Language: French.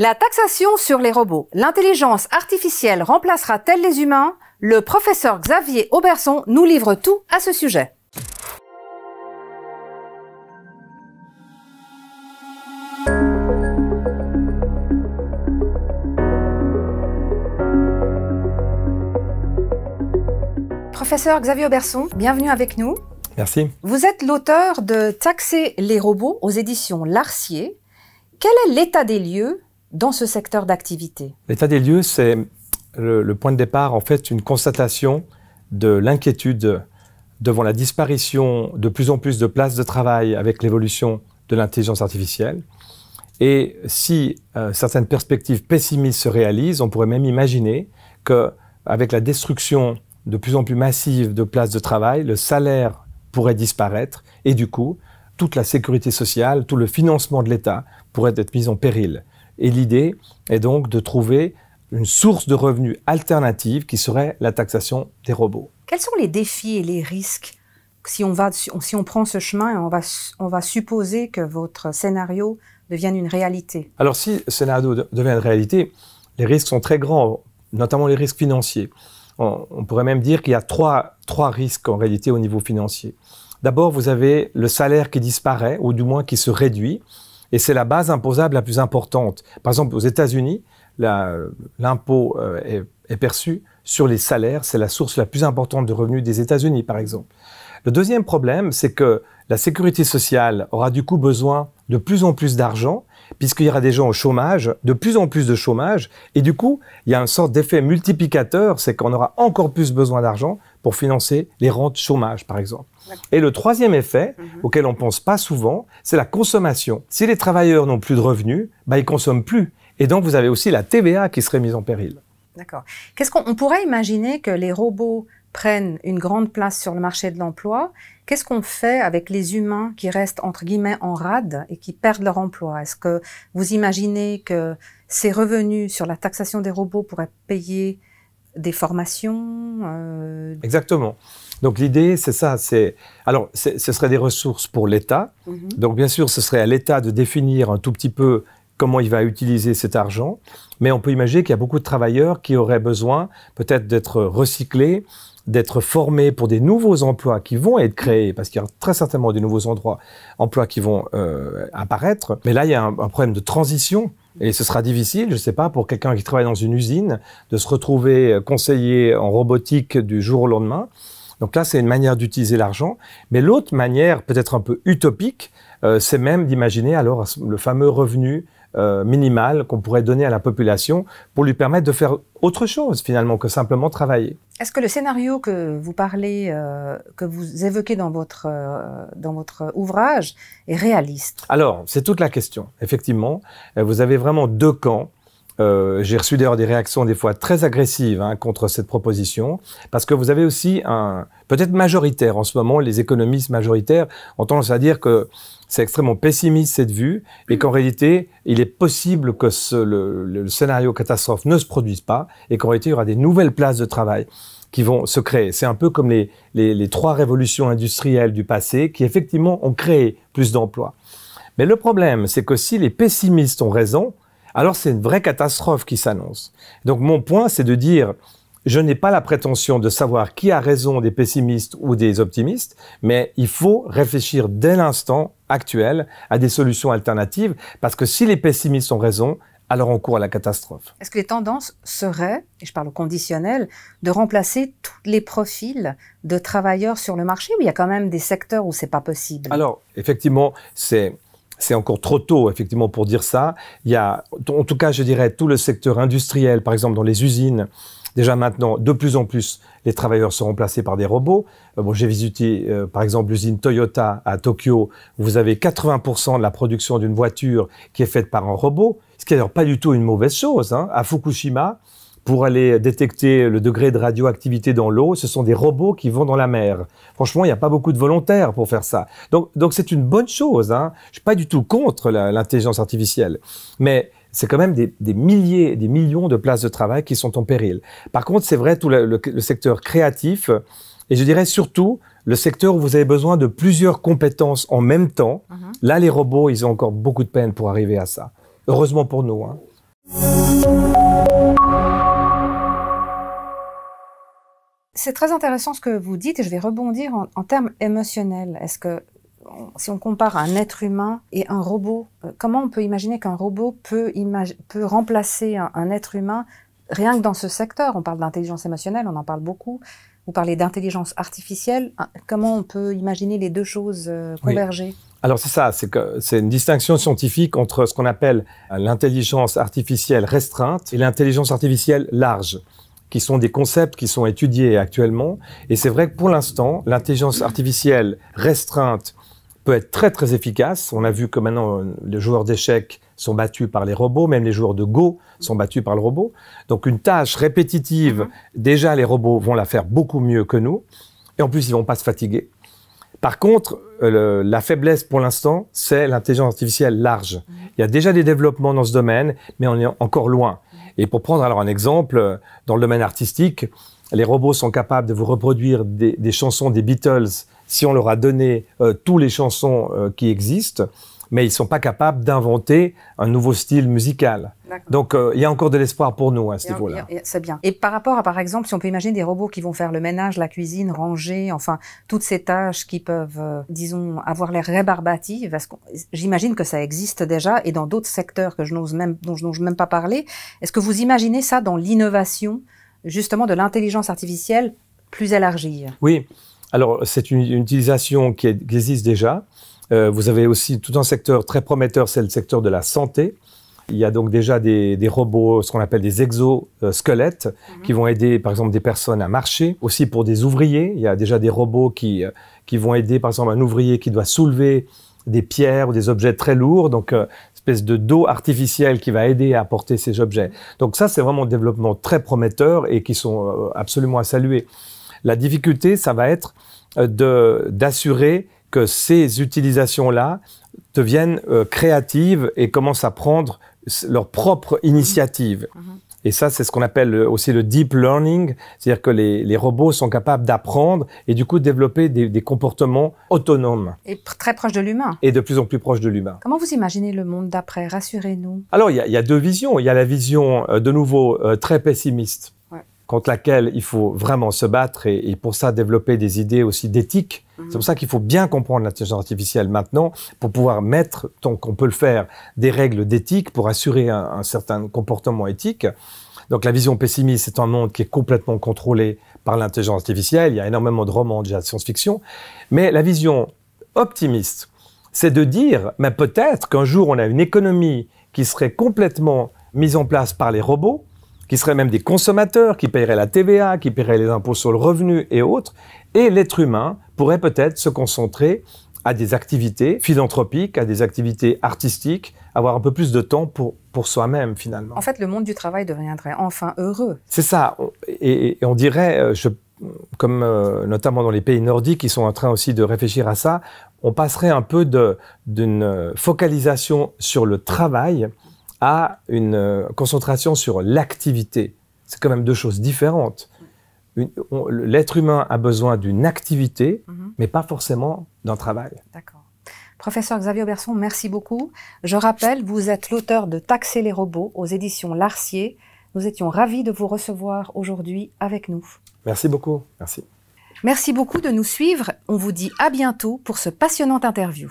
La taxation sur les robots. L'intelligence artificielle remplacera-t-elle les humains Le professeur Xavier Auberson nous livre tout à ce sujet. Professeur Xavier Auberson, bienvenue avec nous. Merci. Vous êtes l'auteur de Taxer les robots aux éditions Larcier. Quel est l'état des lieux dans ce secteur d'activité L'état des lieux, c'est le, point de départ, en fait, une constatation de l'inquiétude devant la disparition de plus en plus de places de travail avec l'évolution de l'intelligence artificielle. Et si euh, certaines perspectives pessimistes se réalisent, on pourrait même imaginer que, avec la destruction de plus en plus massive de places de travail, le salaire pourrait disparaître et du coup, toute la sécurité sociale, tout le financement de l'État pourrait être mis en péril. Et l'idée est donc de trouver une source de revenus alternative qui serait la taxation des robots. Quels sont les défis et les risques si on, va, si on prend ce chemin on va, on va supposer que votre scénario devienne une réalité Alors si le scénario devient une réalité, les risques sont très grands, notamment les risques financiers. On, pourrait même dire qu'il y a trois risques en réalité au niveau financier. D'abord, vous avez le salaire qui disparaît, ou du moins qui se réduit. Et c'est la base imposable la plus importante. Par exemple, aux États-Unis, l'impôt euh, est, perçu sur les salaires. C'est la source la plus importante de revenus des États-Unis, par exemple. Le deuxième problème, c'est que la sécurité sociale aura du coup besoin de plus en plus d'argent, puisqu'il y aura des gens au chômage, de plus en plus de chômage, et du coup, il y a un sorte d'effet multiplicateur, c'est qu'on aura encore plus besoin d'argent, pour financer les rentes chômage, par exemple. Et le troisième effet, mhm. auquel on ne pense pas souvent, c'est la consommation. Si les travailleurs n'ont plus de revenus, bah, ils consomment plus. Et donc, vous avez aussi la TVA qui serait mise en péril. D'accord. Qu'est-ce qu'on pourrait imaginer que les robots prennent une grande place sur le marché de l'emploi Qu'est-ce qu'on fait avec les humains qui restent entre guillemets en rade et qui perdent leur emploi Est-ce que vous imaginez que ces revenus sur la taxation des robots pourraient payer des formations euh, Exactement. Donc l'idée, c'est ça. C'est alors ce serait des ressources pour l'État. Mhm. Donc bien sûr, ce serait à l'État de définir un tout petit peu comment il va utiliser cet argent. Mais on peut imaginer qu'il y a beaucoup de travailleurs qui auraient besoin peut-être d'être recyclés, d'être formés pour des nouveaux emplois qui vont être créés, parce qu'il y a très certainement des nouveaux endroits, emplois qui vont euh, apparaître. Mais là, il y a un problème de transition et ce sera difficile, je ne sais pas, pour quelqu'un qui travaille dans une usine, de se retrouver euh, conseiller en robotique du jour au lendemain. Donc là, c'est une manière d'utiliser l'argent. Mais l'autre manière, peut-être un peu utopique, euh, c'est même d'imaginer alors le fameux revenu euh, minimal qu'on pourrait donner à la population pour lui permettre de faire autre chose finalement que simplement travailler. Est-ce que le scénario que vous parlez, euh, que vous évoquez dans votre, euh, dans votre ouvrage est réaliste Alors, c'est toute la question, effectivement. Vous avez vraiment deux camps. Euh, j'ai reçu d'ailleurs des réactions des fois très agressives hein, contre cette proposition, parce que vous avez aussi un, peut-être majoritaire en ce moment, les économistes majoritaires ont tendance à dire que c'est extrêmement pessimiste cette vue, et qu'en réalité, il est possible que le, scénario catastrophe ne se produise pas, et qu'en réalité, il y aura des nouvelles places de travail qui vont se créer. C'est un peu comme les, les, trois révolutions industrielles du passé qui effectivement ont créé plus d'emplois. Mais le problème, c'est que si les pessimistes ont raison, alors c'est une vraie catastrophe qui s'annonce. Donc mon point, c'est de dire, je n'ai pas la prétention de savoir qui a raison des pessimistes ou des optimistes, mais il faut réfléchir dès l'instant actuel à des solutions alternatives, parce que si les pessimistes ont raison, alors on court à la catastrophe. Est-ce que les tendances seraient, et je parle au conditionnel, de remplacer tous les profils de travailleurs sur le marché, ou il y a quand même des secteurs où c'est pas possible Alors, effectivement, c'est c'est encore trop tôt, effectivement, pour dire ça. Il y a, en tout cas, je dirais, tout le secteur industriel, par exemple, dans les usines, Déjà maintenant, de plus en plus, les travailleurs sont remplacés par des robots. Euh, bon, j'ai visité, euh, par exemple, l'usine Toyota à Tokyo. Où vous avez 80% de la production d'une voiture qui est faite par un robot, ce qui n'est d'ailleurs pas du tout une mauvaise chose. Hein. À Fukushima, pour aller détecter le degré de radioactivité dans l'eau, ce sont des robots qui vont dans la mer. Franchement, il n'y a pas beaucoup de volontaires pour faire ça. Donc, c'est une bonne chose. Hein. Je suis pas du tout contre l'intelligence artificielle, mais c'est quand même des, milliers milliers, des millions de places de travail qui sont en péril. Par contre, c'est vrai tout le, secteur créatif et je dirais surtout le secteur où vous avez besoin de plusieurs compétences en même temps. Mhm. Là, les robots, ils ont encore beaucoup de peine pour arriver à ça. Heureusement pour nous. Hein. C'est très intéressant ce que vous dites et je vais rebondir en, termes émotionnels. Est-ce que si on compare un être humain et un robot, euh, comment on peut imaginer qu'un robot peut, remplacer un, être humain rien que dans ce secteur On parle d'intelligence émotionnelle, on en parle beaucoup. Vous parlez d'intelligence artificielle. Ah, comment on peut imaginer les deux choses euh, converger Alors c'est ça, c'est une distinction scientifique entre ce qu'on appelle euh, l'intelligence artificielle restreinte et l'intelligence artificielle large qui sont des concepts qui sont étudiés actuellement. Et c'est vrai que pour l'instant, l'intelligence artificielle restreinte peut être très très efficace. On a vu que maintenant euh, les joueurs d'échecs sont battus par les robots, même les joueurs de Go sont battus par le robot. Donc une tâche répétitive, mhm. déjà les robots vont la faire beaucoup mieux que nous. Et en plus, ils vont pas se fatiguer. Par contre, euh, la faiblesse pour l'instant, c'est l'intelligence artificielle large. Mhm. Il y a déjà des développements dans ce domaine, mais on est encore loin. Et pour prendre alors un exemple, dans le domaine artistique, les robots sont capables de vous reproduire des, chansons des Beatles si on leur a donné euh, toutes les chansons euh, qui existent mais ils sont pas capables d'inventer un nouveau style musical. Donc euh, il y a encore de l'espoir pour nous à ce niveau-là. C'est bien. Et par rapport à par exemple, si on peut imaginer des robots qui vont faire le ménage, la cuisine, ranger, enfin toutes ces tâches qui peuvent, euh, disons, avoir l'air rébarbatives, parce que j'imagine que ça existe déjà et dans d'autres secteurs que je n'ose même dont je n'ose même pas parler. Est-ce que vous imaginez ça dans l'innovation justement de l'intelligence artificielle plus élargie Oui. Alors c'est une, utilisation qui existe déjà. Euh, vous avez aussi tout un secteur très prometteur, c'est le secteur de la santé. Il y a donc déjà des, des robots, ce qu'on appelle des exosquelettes, mhm. qui vont aider par exemple des personnes à marcher. Aussi pour des ouvriers, il y a déjà des robots qui, euh, qui vont aider par exemple un ouvrier qui doit soulever des pierres ou des objets très lourds, donc une euh, espèce de dos artificiel qui va aider à porter ces objets. Donc ça, c'est vraiment un développement très prometteur et qui sont absolument à saluer. La difficulté, ça va être de d'assurer que ces utilisations-là deviennent euh, créatives et commencent à prendre leur propre initiative. Mm-hmm. Mm-hmm. Et ça, c'est ce qu'on appelle euh, aussi le deep learning, c'est-à-dire que les, robots sont capables d'apprendre et du coup de développer des, comportements autonomes. Et très proche de l'humain. Et de plus en plus proche de l'humain. Comment vous imaginez le monde d'après Rassurez-nous. Alors, il y, a deux visions. Il y a la vision euh, de nouveau très pessimiste contre laquelle il faut vraiment se battre et, pour ça développer des idées aussi d'éthique. Mhm. C'est pour ça qu'il faut bien comprendre l'intelligence artificielle maintenant pour pouvoir mettre, tant qu'on peut le faire, des règles d'éthique pour assurer un, un certain comportement éthique. Donc la vision pessimiste, c'est un monde qui est complètement contrôlé par l'intelligence artificielle. Il y a énormément de romans déjà de science-fiction. Mais la vision optimiste, c'est de dire, mais peut-être qu'un jour on a une économie qui serait complètement mise en place par les robots qui seraient même des consommateurs, qui paieraient la TVA, qui paieraient les impôts sur le revenu et autres, et l'être humain pourrait peut-être se concentrer à des activités philanthropiques, à des activités artistiques, avoir un peu plus de temps pour, pour soi-même finalement. En fait, le monde du travail deviendrait enfin heureux. C'est ça, et, on dirait, euh, comme euh, notamment dans les pays nordiques qui sont en train aussi de réfléchir à ça, on passerait un peu d'une euh, focalisation sur le travail à une euh, concentration sur l'activité. C'est quand même deux choses différentes. L'être humain a besoin d'une activité, mhm. mais pas forcément d'un travail. D'accord. Professeur Xavier Berson, merci beaucoup. Je rappelle, vous êtes l'auteur de Taxer les robots aux éditions Larcier. Nous étions ravis de vous recevoir aujourd'hui avec nous. Merci beaucoup. Merci. Merci beaucoup de nous suivre. On vous dit à bientôt pour ce passionnant interview.